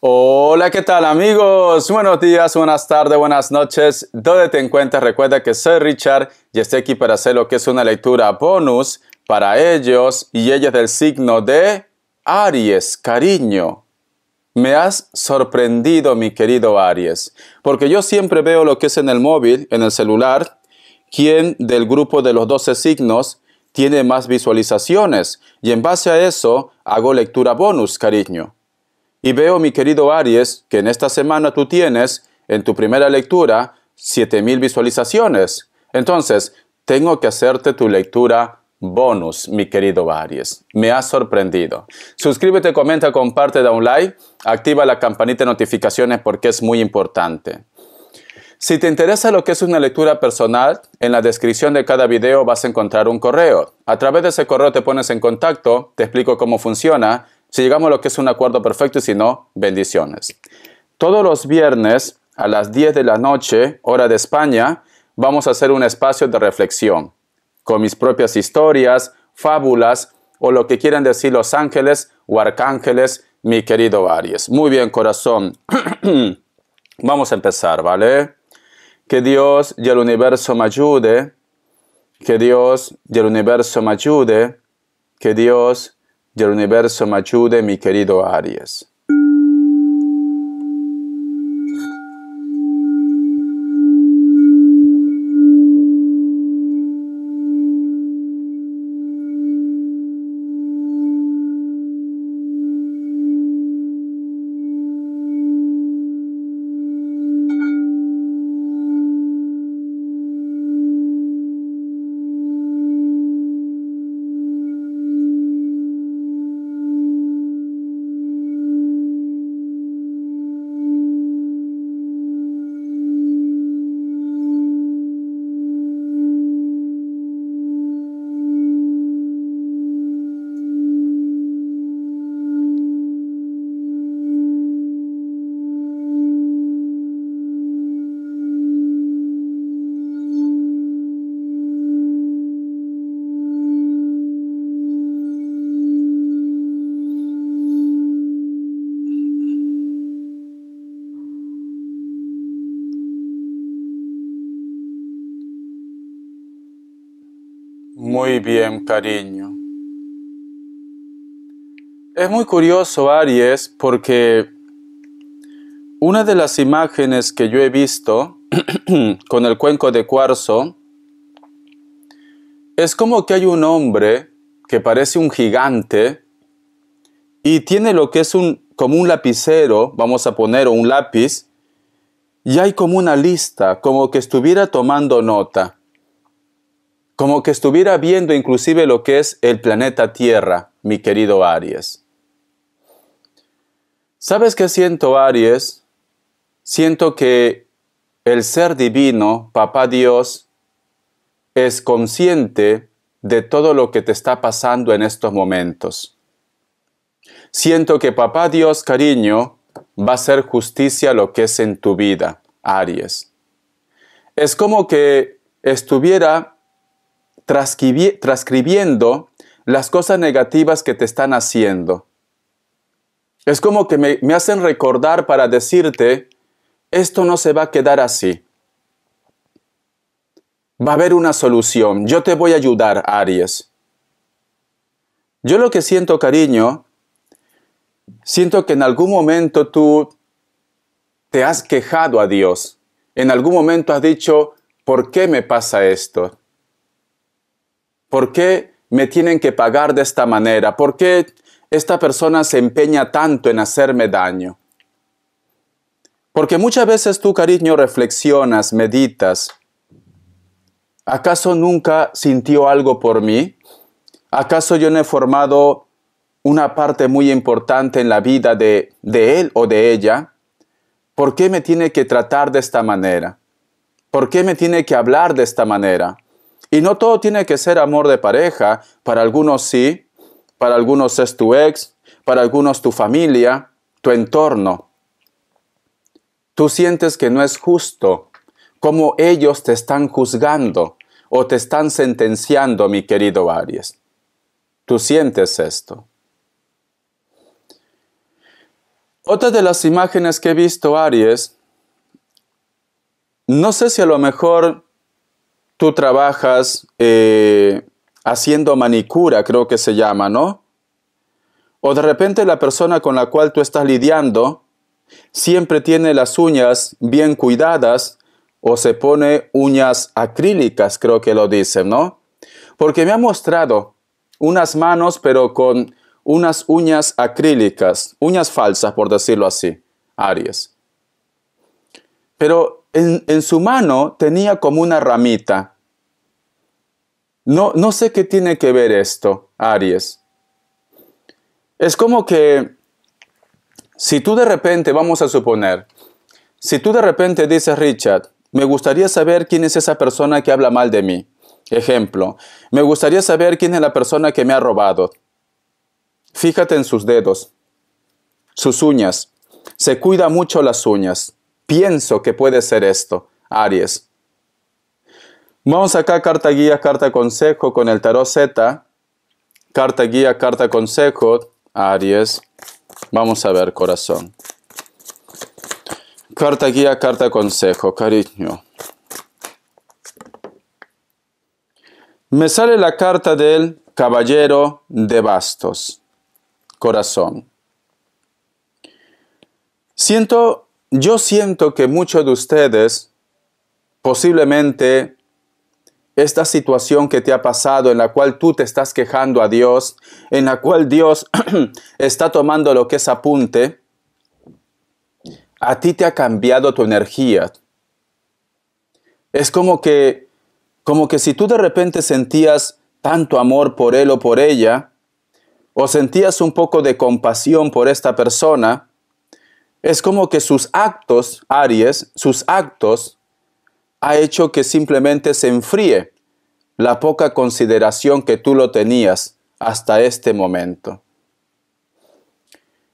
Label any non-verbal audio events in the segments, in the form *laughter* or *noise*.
Hola, ¿qué tal amigos? Buenos días, buenas tardes, buenas noches. ¿Dónde te encuentras? Recuerda que soy Richard y estoy aquí para hacer lo que es una lectura bonus para ellos y ellas del signo de Aries, cariño. Me has sorprendido, mi querido Aries, porque yo siempre veo lo que es en el móvil, en el celular, quién del grupo de los 12 signos tiene más visualizaciones y en base a eso hago lectura bonus, cariño. Y veo, mi querido Aries, que en esta semana tú tienes, en tu primera lectura, 7000 visualizaciones. Entonces, tengo que hacerte tu lectura bonus, mi querido Aries. Me has sorprendido. Suscríbete, comenta, comparte, da un like, activa la campanita de notificaciones porque es muy importante. Si te interesa lo que es una lectura personal, en la descripción de cada video vas a encontrar un correo. A través de ese correo te pones en contacto, te explico cómo funciona si llegamos a lo que es un acuerdo perfecto y si no, bendiciones. Todos los viernes a las 10 de la noche, hora de España, vamos a hacer un espacio de reflexión con mis propias historias, fábulas o lo que quieran decir los ángeles o arcángeles, mi querido Aries. Muy bien, corazón. *clears throat* vamos a empezar, ¿vale? Que Dios y el universo me ayude. Que Dios y el universo me ayude. Que Dios del universo machude, mi querido Aries. bien, cariño. Es muy curioso, Aries, porque una de las imágenes que yo he visto *clears throat* con el cuenco de cuarzo es como que hay un hombre que parece un gigante y tiene lo que es un como un lapicero, vamos a poner, o un lápiz, y hay como una lista, como que estuviera tomando nota como que estuviera viendo inclusive lo que es el planeta Tierra, mi querido Aries. ¿Sabes qué siento, Aries? Siento que el ser divino, Papá Dios, es consciente de todo lo que te está pasando en estos momentos. Siento que Papá Dios, cariño, va a hacer justicia a lo que es en tu vida, Aries. Es como que estuviera transcribiendo las cosas negativas que te están haciendo. Es como que me, me hacen recordar para decirte, esto no se va a quedar así. Va a haber una solución. Yo te voy a ayudar, Aries. Yo lo que siento, cariño, siento que en algún momento tú te has quejado a Dios. En algún momento has dicho, ¿por qué me pasa esto? ¿Por qué me tienen que pagar de esta manera? ¿Por qué esta persona se empeña tanto en hacerme daño? Porque muchas veces tú, cariño, reflexionas, meditas. ¿Acaso nunca sintió algo por mí? ¿Acaso yo no he formado una parte muy importante en la vida de, de él o de ella? ¿Por qué me tiene que tratar de esta manera? ¿Por qué me tiene que hablar de esta manera? Y no todo tiene que ser amor de pareja, para algunos sí, para algunos es tu ex, para algunos tu familia, tu entorno. Tú sientes que no es justo como ellos te están juzgando o te están sentenciando, mi querido Aries. Tú sientes esto. Otra de las imágenes que he visto, Aries, no sé si a lo mejor tú trabajas eh, haciendo manicura, creo que se llama, ¿no? O de repente la persona con la cual tú estás lidiando siempre tiene las uñas bien cuidadas o se pone uñas acrílicas, creo que lo dicen, ¿no? Porque me ha mostrado unas manos pero con unas uñas acrílicas, uñas falsas por decirlo así, Aries pero en, su mano tenía como una ramita. No, no sé qué tiene que ver esto, Aries. Es como que si tú de repente, vamos a suponer, si tú de repente dices, Richard, me gustaría saber quién es esa persona que habla mal de mí. Ejemplo, me gustaría saber quién es la persona que me ha robado. Fíjate en sus dedos, sus uñas. Se cuida mucho las uñas. Pienso que puede ser esto, Aries. Vamos acá, carta guía, carta consejo con el tarot Z. Carta guía, carta consejo, Aries. Vamos a ver, corazón. Carta guía, carta consejo, cariño. Me sale la carta del caballero de bastos, corazón. Siento yo siento que muchos de ustedes, posiblemente, esta situación que te ha pasado, en la cual tú te estás quejando a Dios, en la cual Dios *clears throat* está tomando lo que es apunte, a ti te ha cambiado tu energía. Es como que, como que si tú de repente sentías tanto amor por él o por ella, o sentías un poco de compasión por esta persona, es como que sus actos, Aries, sus actos, ha hecho que simplemente se enfríe la poca consideración que tú lo tenías hasta este momento.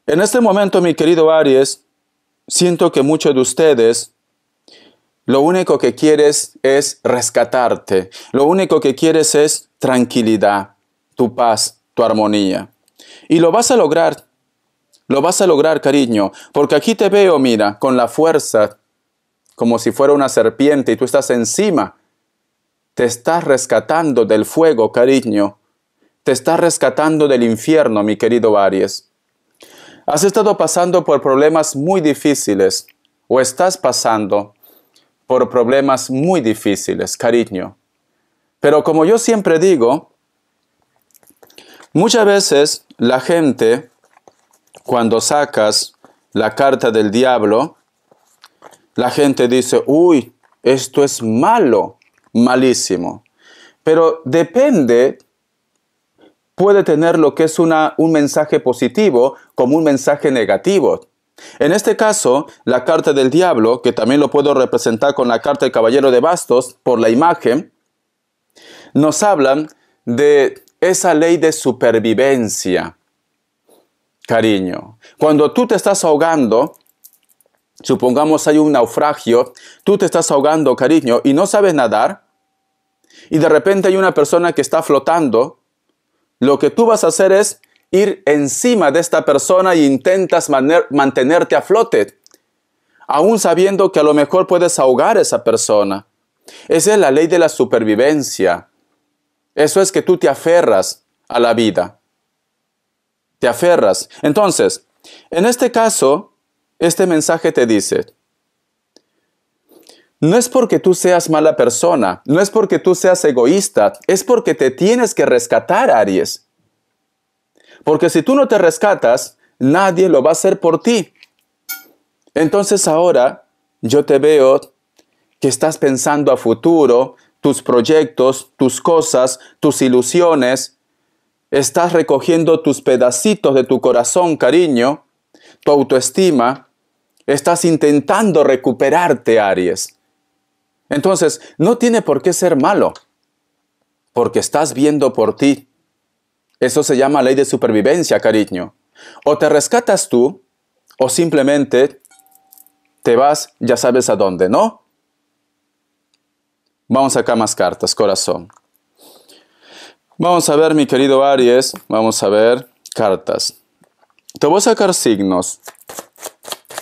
En este momento, mi querido Aries, siento que muchos de ustedes lo único que quieres es rescatarte, lo único que quieres es tranquilidad, tu paz, tu armonía. Y lo vas a lograr lo vas a lograr, cariño, porque aquí te veo, mira, con la fuerza, como si fuera una serpiente y tú estás encima. Te estás rescatando del fuego, cariño. Te estás rescatando del infierno, mi querido Aries. Has estado pasando por problemas muy difíciles o estás pasando por problemas muy difíciles, cariño. Pero como yo siempre digo, muchas veces la gente cuando sacas la carta del diablo, la gente dice, uy, esto es malo, malísimo. Pero depende, puede tener lo que es una, un mensaje positivo como un mensaje negativo. En este caso, la carta del diablo, que también lo puedo representar con la carta del caballero de bastos por la imagen, nos hablan de esa ley de supervivencia cariño. Cuando tú te estás ahogando, supongamos hay un naufragio, tú te estás ahogando, cariño, y no sabes nadar, y de repente hay una persona que está flotando, lo que tú vas a hacer es ir encima de esta persona e intentas mantenerte a flote, aún sabiendo que a lo mejor puedes ahogar a esa persona. Esa es la ley de la supervivencia. Eso es que tú te aferras a la vida te aferras. Entonces, en este caso, este mensaje te dice, no es porque tú seas mala persona, no es porque tú seas egoísta, es porque te tienes que rescatar, Aries. Porque si tú no te rescatas, nadie lo va a hacer por ti. Entonces ahora yo te veo que estás pensando a futuro, tus proyectos, tus cosas, tus ilusiones, Estás recogiendo tus pedacitos de tu corazón, cariño, tu autoestima. Estás intentando recuperarte, Aries. Entonces, no tiene por qué ser malo, porque estás viendo por ti. Eso se llama ley de supervivencia, cariño. O te rescatas tú, o simplemente te vas, ya sabes a dónde, ¿no? Vamos acá más cartas, corazón. Vamos a ver, mi querido Aries, vamos a ver cartas. Te voy a sacar signos.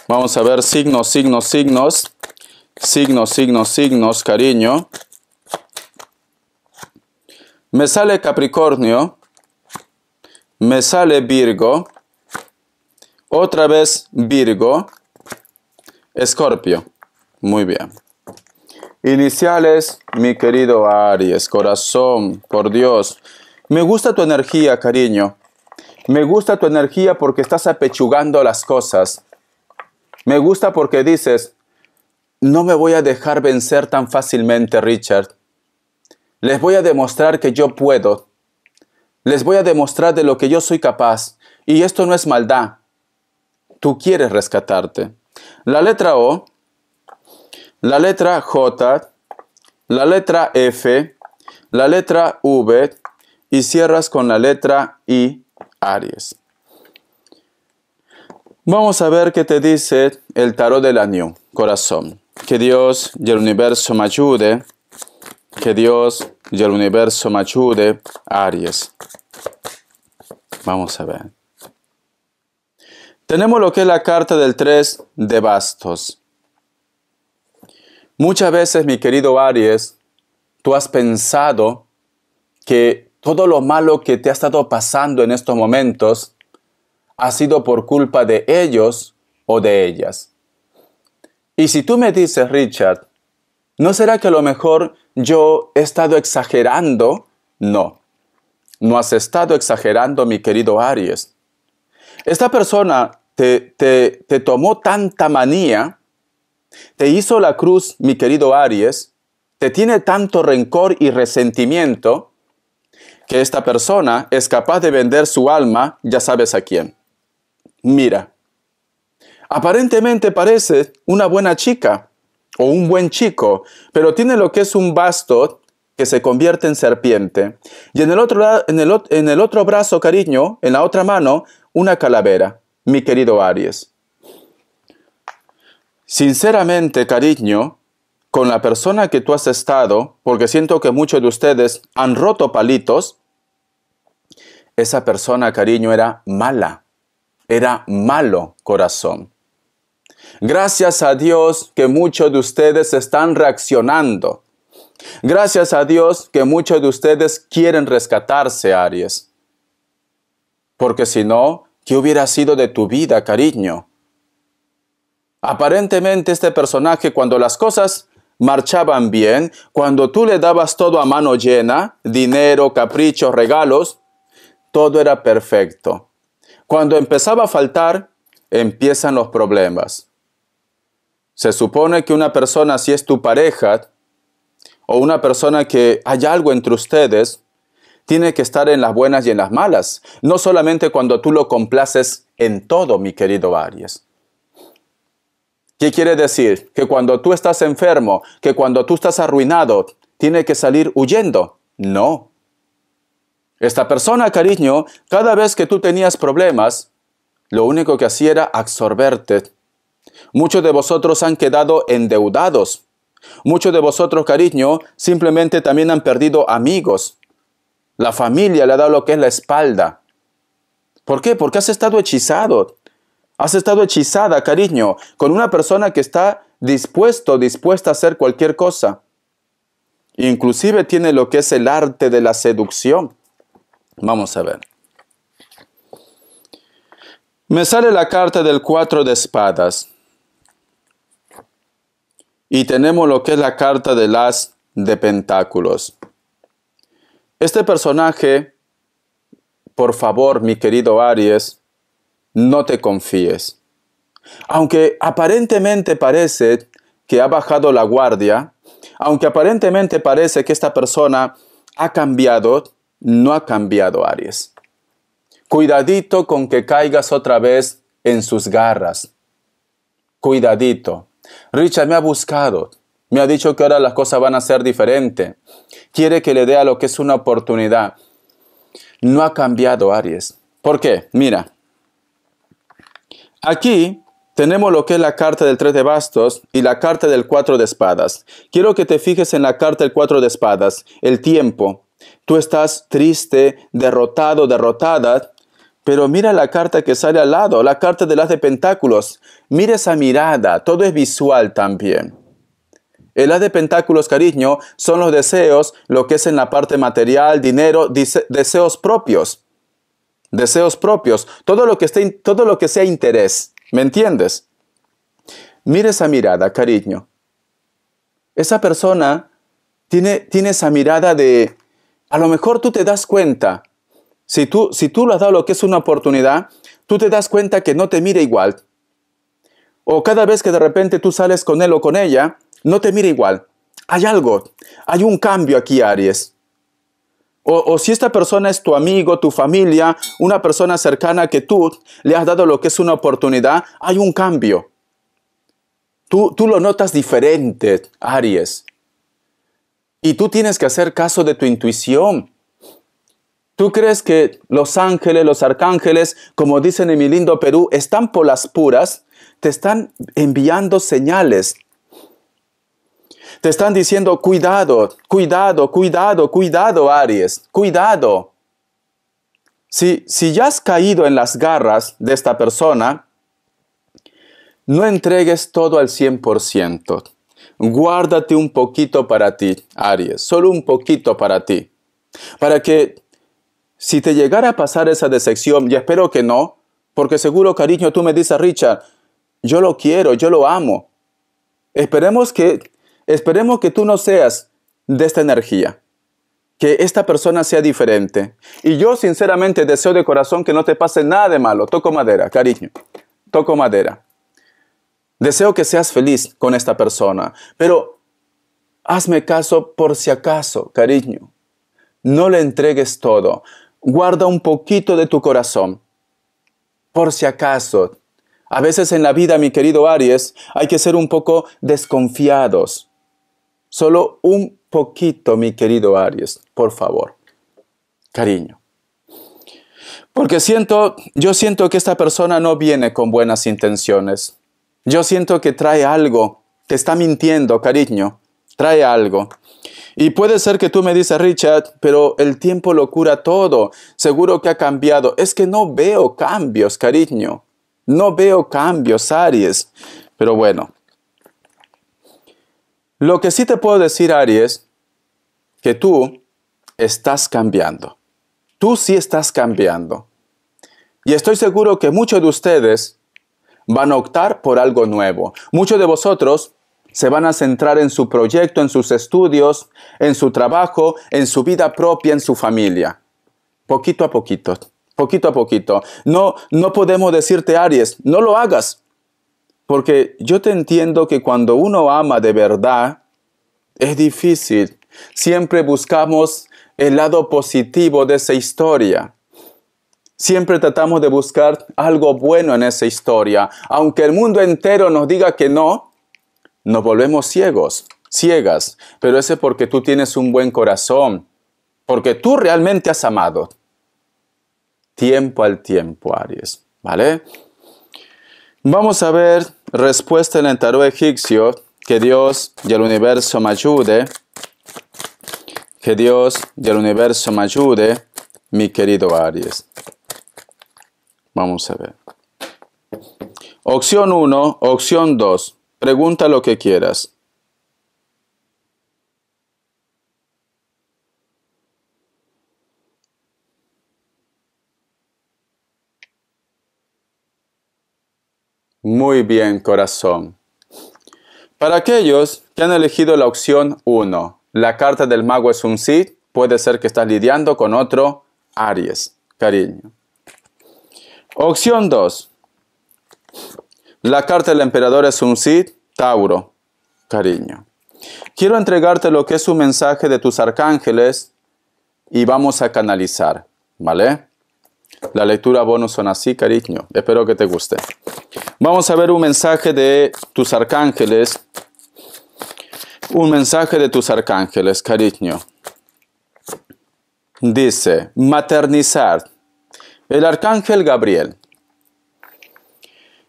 Vamos a ver signos, signos, signos. Signos, signos, signos, cariño. Me sale Capricornio. Me sale Virgo. Otra vez Virgo. Escorpio. Muy bien iniciales, mi querido Aries, corazón, por Dios. Me gusta tu energía, cariño. Me gusta tu energía porque estás apechugando las cosas. Me gusta porque dices, no me voy a dejar vencer tan fácilmente, Richard. Les voy a demostrar que yo puedo. Les voy a demostrar de lo que yo soy capaz. Y esto no es maldad. Tú quieres rescatarte. La letra O la letra J, la letra F, la letra V y cierras con la letra I, Aries. Vamos a ver qué te dice el tarot del año, corazón. Que Dios y el universo me ayude. Que Dios y el universo me ayude, Aries. Vamos a ver. Tenemos lo que es la carta del 3 de bastos. Muchas veces, mi querido Aries, tú has pensado que todo lo malo que te ha estado pasando en estos momentos ha sido por culpa de ellos o de ellas. Y si tú me dices, Richard, ¿no será que a lo mejor yo he estado exagerando? No, no has estado exagerando, mi querido Aries. Esta persona te, te tomó tanta manía te hizo la cruz, mi querido Aries, te tiene tanto rencor y resentimiento que esta persona es capaz de vender su alma, ya sabes a quién. Mira, aparentemente parece una buena chica o un buen chico, pero tiene lo que es un basto que se convierte en serpiente. Y en el otro, en el otro brazo, cariño, en la otra mano, una calavera, mi querido Aries. Sinceramente, cariño, con la persona que tú has estado, porque siento que muchos de ustedes han roto palitos, esa persona, cariño, era mala, era malo corazón. Gracias a Dios que muchos de ustedes están reaccionando. Gracias a Dios que muchos de ustedes quieren rescatarse, Aries. Porque si no, ¿qué hubiera sido de tu vida, cariño? Aparentemente este personaje cuando las cosas marchaban bien, cuando tú le dabas todo a mano llena, dinero, caprichos, regalos, todo era perfecto. Cuando empezaba a faltar, empiezan los problemas. Se supone que una persona, si es tu pareja, o una persona que haya algo entre ustedes, tiene que estar en las buenas y en las malas, no solamente cuando tú lo complaces en todo, mi querido Aries. ¿Qué quiere decir? Que cuando tú estás enfermo, que cuando tú estás arruinado, tiene que salir huyendo. No. Esta persona, cariño, cada vez que tú tenías problemas, lo único que hacía era absorberte. Muchos de vosotros han quedado endeudados. Muchos de vosotros, cariño, simplemente también han perdido amigos. La familia le ha dado lo que es la espalda. ¿Por qué? Porque has estado hechizado. Has estado hechizada, cariño, con una persona que está dispuesto, dispuesta a hacer cualquier cosa. Inclusive tiene lo que es el arte de la seducción. Vamos a ver. Me sale la carta del cuatro de espadas. Y tenemos lo que es la carta del las de pentáculos. Este personaje, por favor, mi querido Aries, no te confíes. Aunque aparentemente parece que ha bajado la guardia, aunque aparentemente parece que esta persona ha cambiado, no ha cambiado Aries. Cuidadito con que caigas otra vez en sus garras. Cuidadito. Richard me ha buscado. Me ha dicho que ahora las cosas van a ser diferentes. Quiere que le dé a lo que es una oportunidad. No ha cambiado Aries. ¿Por qué? Mira, Aquí tenemos lo que es la carta del 3 de bastos y la carta del 4 de espadas. Quiero que te fijes en la carta del 4 de espadas, el tiempo. Tú estás triste, derrotado, derrotada, pero mira la carta que sale al lado, la carta del haz de pentáculos. Mira esa mirada, todo es visual también. El haz de pentáculos, cariño, son los deseos, lo que es en la parte material, dinero, deseos propios deseos propios, todo lo que, todo lo que sea interés. ¿Me entiendes? Mira esa mirada, cariño. Esa persona tiene, esa mirada de, a lo mejor tú te das cuenta, si tú, si tú le has dado lo que es una oportunidad, tú te das cuenta que no te mira igual. O cada vez que de repente tú sales con él o con ella, no te mira igual. Hay algo, hay un cambio aquí, Aries. O, si esta persona es tu amigo, tu familia, una persona cercana que tú le has dado lo que es una oportunidad, hay un cambio. Tú, tú lo notas diferente, Aries. Y tú tienes que hacer caso de tu intuición. ¿Tú crees que los ángeles, los arcángeles, como dicen en mi lindo Perú, están por las puras? Te están enviando señales te están diciendo, cuidado, cuidado, cuidado, cuidado, Aries, cuidado. Si, si ya has caído en las garras de esta persona, no entregues todo al 100%. Guárdate un poquito para ti, Aries, solo un poquito para ti. Para que si te llegara a pasar esa decepción, y espero que no, porque seguro, cariño, tú me dices, Richard, yo lo quiero, yo lo amo. Esperemos que Esperemos que tú no seas de esta energía, que esta persona sea diferente. Y yo sinceramente deseo de corazón que no te pase nada de malo. Toco madera, cariño. Toco madera. Deseo que seas feliz con esta persona, pero hazme caso por si acaso, cariño. No le entregues todo. Guarda un poquito de tu corazón. Por si acaso. A veces en la vida, mi querido Aries, hay que ser un poco desconfiados. Solo un poquito, mi querido Aries, por favor. Cariño. Porque siento, yo siento que esta persona no viene con buenas intenciones. Yo siento que trae algo, te está mintiendo, cariño, trae algo. Y puede ser que tú me dices, Richard, pero el tiempo lo cura todo, seguro que ha cambiado. Es que no veo cambios, cariño, no veo cambios, Aries. Pero bueno, lo que sí te puedo decir, Aries, que tú estás cambiando. Tú sí estás cambiando. Y estoy seguro que muchos de ustedes van a optar por algo nuevo. Muchos de vosotros se van a centrar en su proyecto, en sus estudios, en su trabajo, en su vida propia, en su familia. Poquito a poquito, poquito a poquito. No, no podemos decirte, Aries, no lo hagas, porque yo te entiendo que cuando uno ama de verdad, es difícil. Siempre buscamos el lado positivo de esa historia. Siempre tratamos de buscar algo bueno en esa historia. Aunque el mundo entero nos diga que no, nos volvemos ciegos, ciegas. Pero ese es porque tú tienes un buen corazón, porque tú realmente has amado. Tiempo al tiempo, Aries. ¿Vale? Vamos a ver respuesta en el tarot egipcio. Que Dios y el universo me ayude. Que Dios y el universo me ayude, mi querido Aries. Vamos a ver. Opción 1, opción 2. Pregunta lo que quieras. muy bien, corazón. Para aquellos que han elegido la opción 1, la carta del mago es un sí, puede ser que estás lidiando con otro Aries, cariño. Opción 2. La carta del emperador es un sí, Tauro, cariño. Quiero entregarte lo que es un mensaje de tus arcángeles y vamos a canalizar, ¿vale? La lectura bonus son así, cariño. Espero que te guste. Vamos a ver un mensaje de tus arcángeles. Un mensaje de tus arcángeles, cariño. Dice, maternizar. El arcángel Gabriel.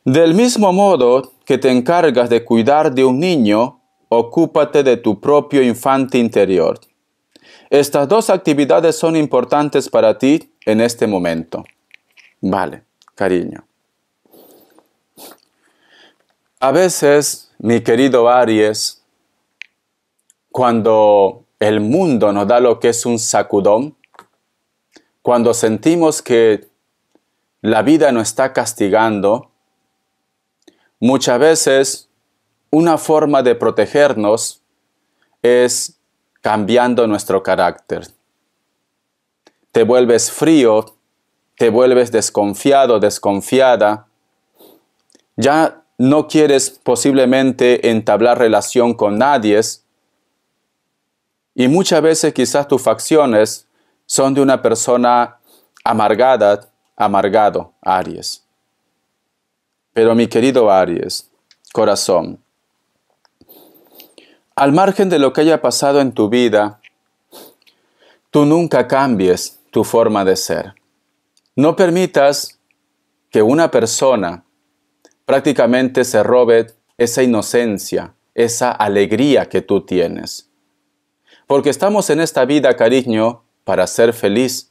Del mismo modo que te encargas de cuidar de un niño, ocúpate de tu propio infante interior. Estas dos actividades son importantes para ti en este momento. Vale, cariño. A veces, mi querido Aries, cuando el mundo nos da lo que es un sacudón, cuando sentimos que la vida nos está castigando, muchas veces una forma de protegernos es cambiando nuestro carácter. Te vuelves frío, te vuelves desconfiado, desconfiada. Ya no quieres posiblemente entablar relación con nadie. Y muchas veces quizás tus facciones son de una persona amargada, amargado, Aries. Pero mi querido Aries, corazón, al margen de lo que haya pasado en tu vida, tú nunca cambies tu forma de ser. No permitas que una persona prácticamente se robe esa inocencia, esa alegría que tú tienes. Porque estamos en esta vida, cariño, para ser feliz.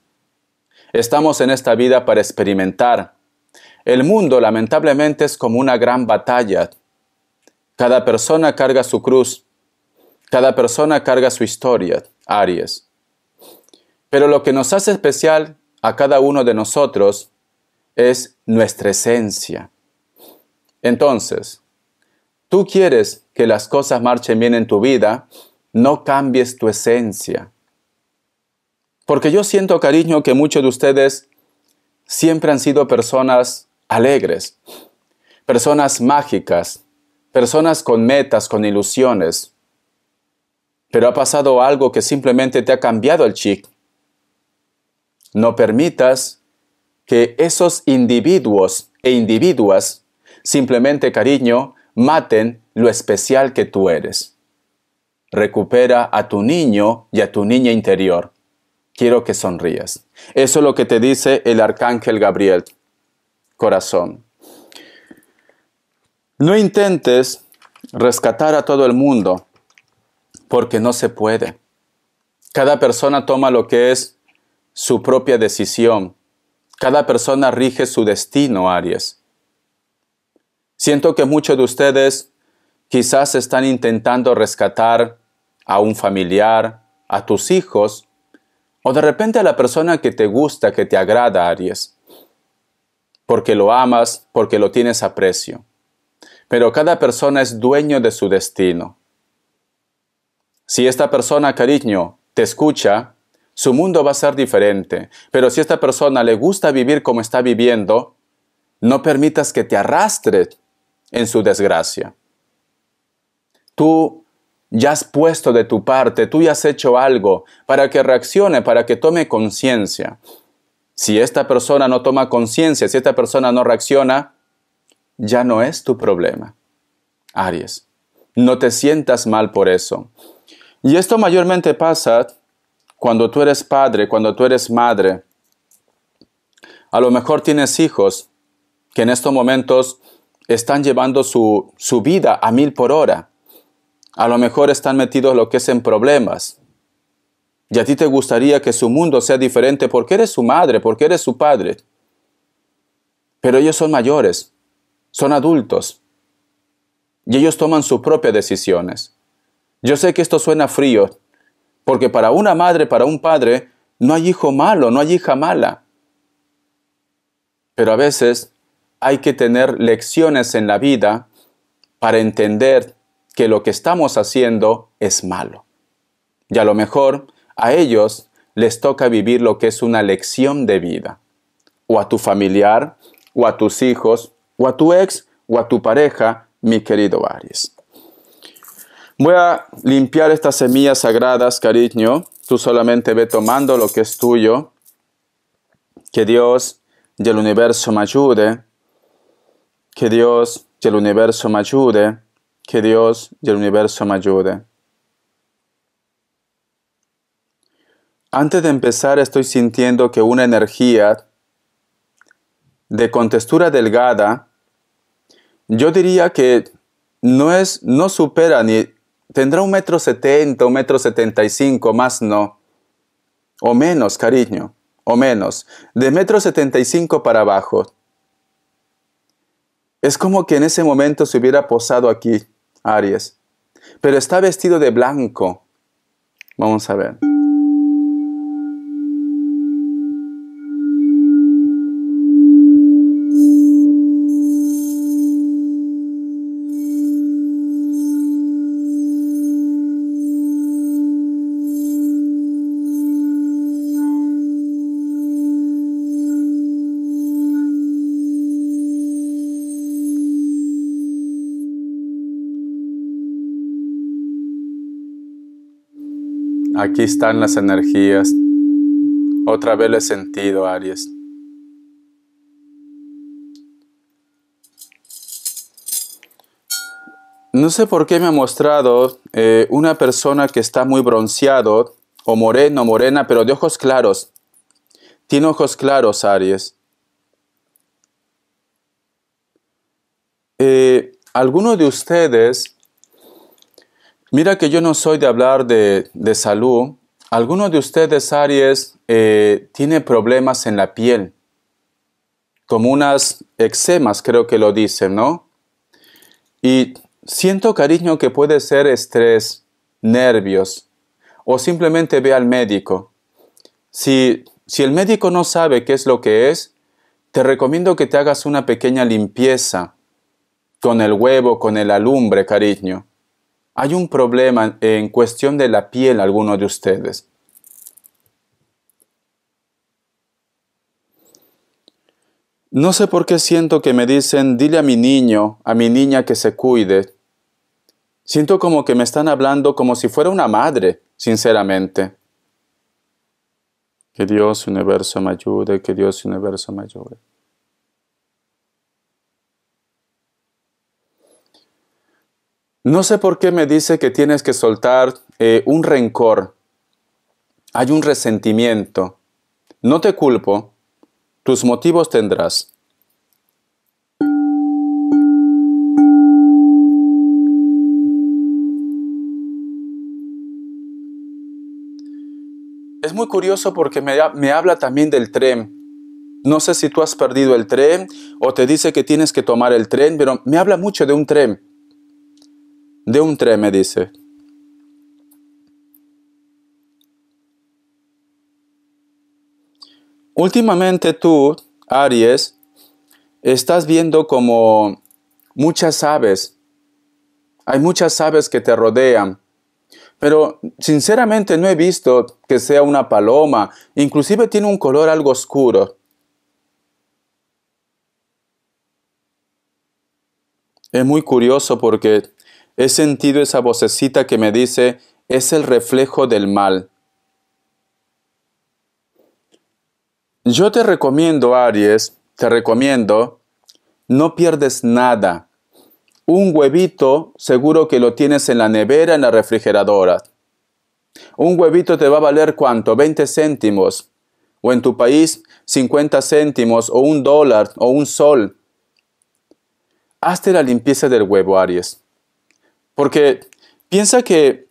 Estamos en esta vida para experimentar. El mundo lamentablemente es como una gran batalla. Cada persona carga su cruz cada persona carga su historia, Aries. Pero lo que nos hace especial a cada uno de nosotros es nuestra esencia. Entonces, tú quieres que las cosas marchen bien en tu vida, no cambies tu esencia. Porque yo siento, cariño, que muchos de ustedes siempre han sido personas alegres, personas mágicas, personas con metas, con ilusiones, pero ha pasado algo que simplemente te ha cambiado el chic. No permitas que esos individuos e individuas simplemente, cariño, maten lo especial que tú eres. Recupera a tu niño y a tu niña interior. Quiero que sonrías. Eso es lo que te dice el arcángel Gabriel. Corazón. No intentes rescatar a todo el mundo porque no se puede. Cada persona toma lo que es su propia decisión. Cada persona rige su destino, Aries. Siento que muchos de ustedes quizás están intentando rescatar a un familiar, a tus hijos, o de repente a la persona que te gusta, que te agrada, Aries, porque lo amas, porque lo tienes a precio. Pero cada persona es dueño de su destino. Si esta persona, cariño, te escucha, su mundo va a ser diferente. Pero si esta persona le gusta vivir como está viviendo, no permitas que te arrastre en su desgracia. Tú ya has puesto de tu parte, tú ya has hecho algo para que reaccione, para que tome conciencia. Si esta persona no toma conciencia, si esta persona no reacciona, ya no es tu problema. Aries, no te sientas mal por eso. Y esto mayormente pasa cuando tú eres padre, cuando tú eres madre. A lo mejor tienes hijos que en estos momentos están llevando su, vida a mil por hora. A lo mejor están metidos lo que es en problemas. Y a ti te gustaría que su mundo sea diferente porque eres su madre, porque eres su padre. Pero ellos son mayores, son adultos. Y ellos toman sus propias decisiones. Yo sé que esto suena frío, porque para una madre, para un padre, no hay hijo malo, no hay hija mala. Pero a veces hay que tener lecciones en la vida para entender que lo que estamos haciendo es malo. Y a lo mejor a ellos les toca vivir lo que es una lección de vida. O a tu familiar, o a tus hijos, o a tu ex, o a tu pareja, mi querido Aries. Voy a limpiar estas semillas sagradas, cariño. Tú solamente ve tomando lo que es tuyo. Que Dios y el universo me ayude. Que Dios y el universo me ayude. Que Dios y el universo me ayude. Antes de empezar estoy sintiendo que una energía de contextura delgada, yo diría que no es no supera ni tendrá un metro setenta, un metro setenta y cinco, más no. O menos, cariño, o menos. De metro setenta y cinco para abajo. Es como que en ese momento se hubiera posado aquí, Aries. Pero está vestido de blanco. Vamos a ver. están las energías. Otra vez le he sentido, Aries. No sé por qué me ha mostrado eh, una persona que está muy bronceado, o moreno, morena, pero de ojos claros. Tiene ojos claros, Aries. Eh, alguno de ustedes Mira que yo no soy de hablar de, salud. alguno de ustedes, Aries, eh, tiene problemas en la piel, como unas eczemas, creo que lo dicen, ¿no? Y siento cariño que puede ser estrés, nervios, o simplemente ve al médico. Si, si el médico no sabe qué es lo que es, te recomiendo que te hagas una pequeña limpieza con el huevo, con el alumbre, cariño. Hay un problema en cuestión de la piel alguno de ustedes. No sé por qué siento que me dicen, dile a mi niño, a mi niña que se cuide. Siento como que me están hablando como si fuera una madre, sinceramente. Que Dios universo me ayude, que Dios universo me ayude. No sé por qué me dice que tienes que soltar eh, un rencor. Hay un resentimiento. No te culpo. Tus motivos tendrás. Es muy curioso porque me, me habla también del tren. No sé si tú has perdido el tren o te dice que tienes que tomar el tren, pero me habla mucho de un tren. De un tren, me dice. Últimamente tú, Aries, estás viendo como muchas aves. Hay muchas aves que te rodean. Pero sinceramente no he visto que sea una paloma. Inclusive tiene un color algo oscuro. Es muy curioso porque He sentido esa vocecita que me dice, es el reflejo del mal. Yo te recomiendo, Aries, te recomiendo, no pierdes nada. Un huevito seguro que lo tienes en la nevera, en la refrigeradora. Un huevito te va a valer cuánto? 20 céntimos. O en tu país, 50 céntimos, o un dólar, o un sol. Hazte la limpieza del huevo, Aries. Porque piensa que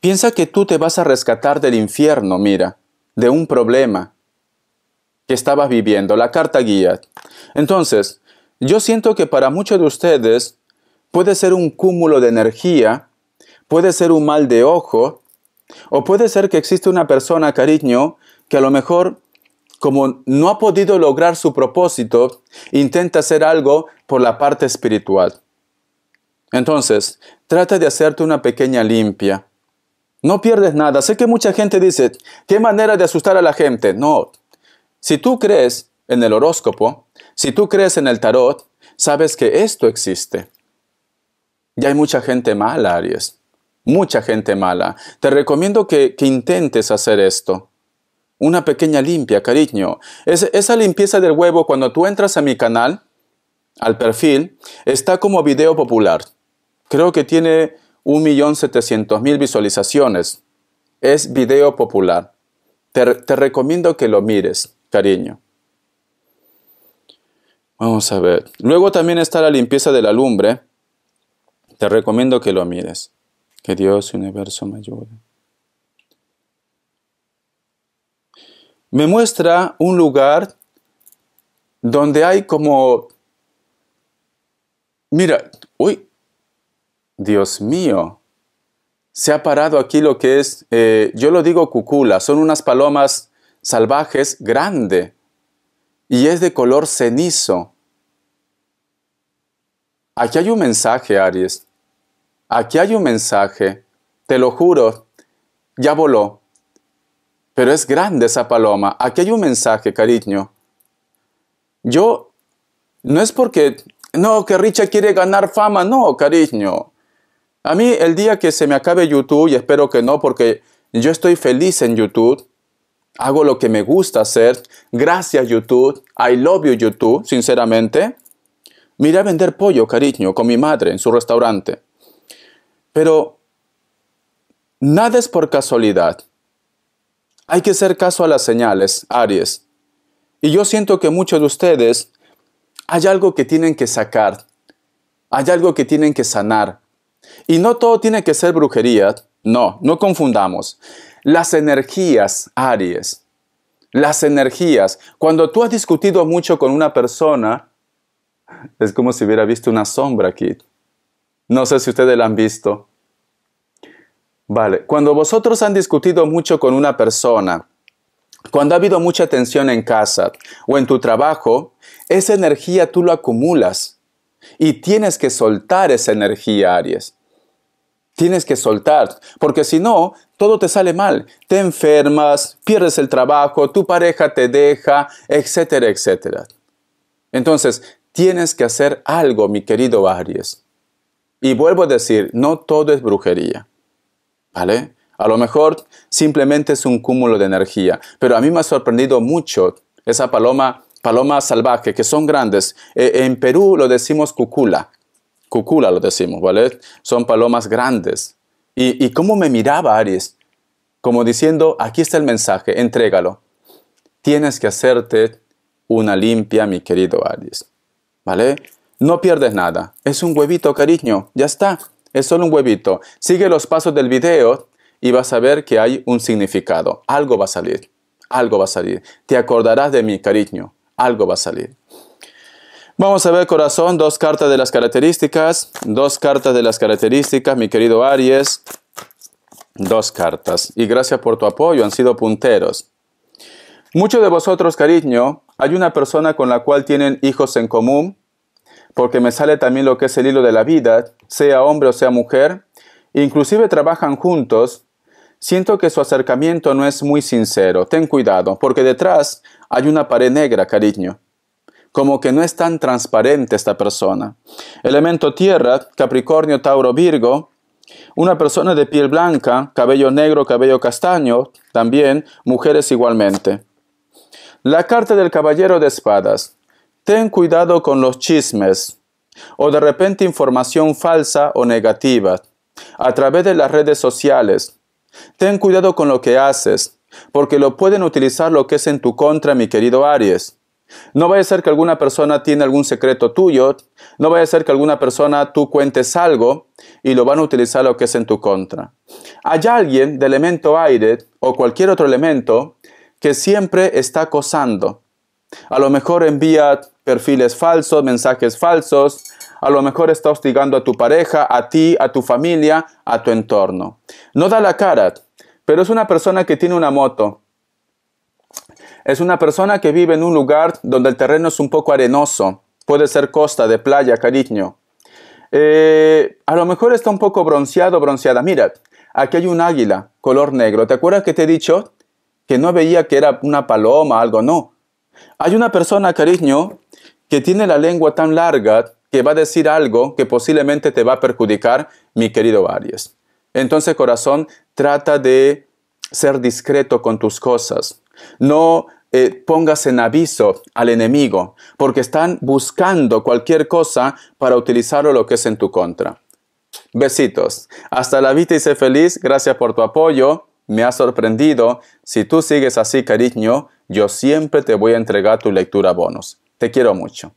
piensa que tú te vas a rescatar del infierno, mira, de un problema que estabas viviendo, la carta guía. Entonces, yo siento que para muchos de ustedes puede ser un cúmulo de energía, puede ser un mal de ojo, o puede ser que existe una persona, cariño, que a lo mejor, como no ha podido lograr su propósito, intenta hacer algo por la parte espiritual. Entonces, trata de hacerte una pequeña limpia. No pierdes nada. Sé que mucha gente dice, ¿qué manera de asustar a la gente? No. Si tú crees en el horóscopo, si tú crees en el tarot, sabes que esto existe. Y hay mucha gente mala, Aries. Mucha gente mala. Te recomiendo que, intentes hacer esto. Una pequeña limpia, cariño. esa limpieza del huevo cuando tú entras a mi canal, al perfil, está como video popular. Creo que tiene 1.700.000 visualizaciones. Es video popular. Te, recomiendo que lo mires, cariño. Vamos a ver. Luego también está la limpieza de la lumbre. Te recomiendo que lo mires. Que Dios universo me ayude. Me muestra un lugar donde hay como... Mira, uy, Dios mío, se ha parado aquí lo que es, eh, yo lo digo cucula, son unas palomas salvajes grande y es de color cenizo. Aquí hay un mensaje, Aries. Aquí hay un mensaje. Te lo juro, ya voló. Pero es grande esa paloma. Aquí hay un mensaje, cariño. Yo, no es porque, no, que Richard quiere ganar fama, no, cariño. A mí el día que se me acabe YouTube, y espero que no, porque yo estoy feliz en YouTube, hago lo que me gusta hacer, gracias YouTube, I love you YouTube, sinceramente, me a vender pollo, cariño, con mi madre en su restaurante. Pero nada es por casualidad. Hay que hacer caso a las señales, Aries. Y yo siento que muchos de ustedes hay algo que tienen que sacar, hay algo que tienen que sanar, y no todo tiene que ser brujería, no, no confundamos. Las energías, Aries, las energías, cuando tú has discutido mucho con una persona, es como si hubiera visto una sombra aquí. No sé si ustedes la han visto. Vale, cuando vosotros han discutido mucho con una persona, cuando ha habido mucha tensión en casa o en tu trabajo, esa energía tú lo acumulas y tienes que soltar esa energía, Aries. Tienes que soltar, porque si no, todo te sale mal. Te enfermas, pierdes el trabajo, tu pareja te deja, etcétera, etcétera. Entonces, tienes que hacer algo, mi querido Aries. Y vuelvo a decir, no todo es brujería. ¿Vale? A lo mejor simplemente es un cúmulo de energía, pero a mí me ha sorprendido mucho esa paloma, paloma salvaje, que son grandes. Eh, en Perú lo decimos cucula, Cucula lo decimos, ¿vale? Son palomas grandes. ¿Y, cómo me miraba Aries? Como diciendo, aquí está el mensaje, entrégalo. Tienes que hacerte una limpia, mi querido Aries. ¿Vale? No pierdes nada. Es un huevito, cariño. Ya está. Es solo un huevito. Sigue los pasos del video y vas a ver que hay un significado. Algo va a salir. Algo va a salir. Te acordarás de mí, cariño. Algo va a salir. Vamos a ver, corazón, dos cartas de las características. Dos cartas de las características, mi querido Aries. Dos cartas. Y gracias por tu apoyo, han sido punteros. Muchos de vosotros, cariño, hay una persona con la cual tienen hijos en común, porque me sale también lo que es el hilo de la vida, sea hombre o sea mujer, inclusive trabajan juntos, siento que su acercamiento no es muy sincero. Ten cuidado, porque detrás hay una pared negra, cariño como que no es tan transparente esta persona. Elemento tierra, Capricornio, Tauro, Virgo, una persona de piel blanca, cabello negro, cabello castaño, también mujeres igualmente. La carta del caballero de espadas. Ten cuidado con los chismes o de repente información falsa o negativa a través de las redes sociales. Ten cuidado con lo que haces, porque lo pueden utilizar lo que es en tu contra, mi querido Aries. No vaya a ser que alguna persona tiene algún secreto tuyo, no vaya a ser que alguna persona tú cuentes algo y lo van a utilizar lo que es en tu contra. Hay alguien de elemento aire o cualquier otro elemento que siempre está acosando. A lo mejor envía perfiles falsos, mensajes falsos, a lo mejor está hostigando a tu pareja, a ti, a tu familia, a tu entorno. No da la cara, pero es una persona que tiene una moto, es una persona que vive en un lugar donde el terreno es un poco arenoso. Puede ser costa, de playa, cariño. Eh, a lo mejor está un poco bronceado, bronceada. Mira, aquí hay un águila, color negro. ¿Te acuerdas que te he dicho que no veía que era una paloma, algo? No. Hay una persona, cariño, que tiene la lengua tan larga que va a decir algo que posiblemente te va a perjudicar, mi querido Aries. Entonces, corazón, trata de ser discreto con tus cosas. No eh, pongas en aviso al enemigo, porque están buscando cualquier cosa para utilizarlo lo que es en tu contra. Besitos. Hasta la vista y sé feliz. Gracias por tu apoyo. Me ha sorprendido. Si tú sigues así, cariño, yo siempre te voy a entregar tu lectura bonus. Te quiero mucho.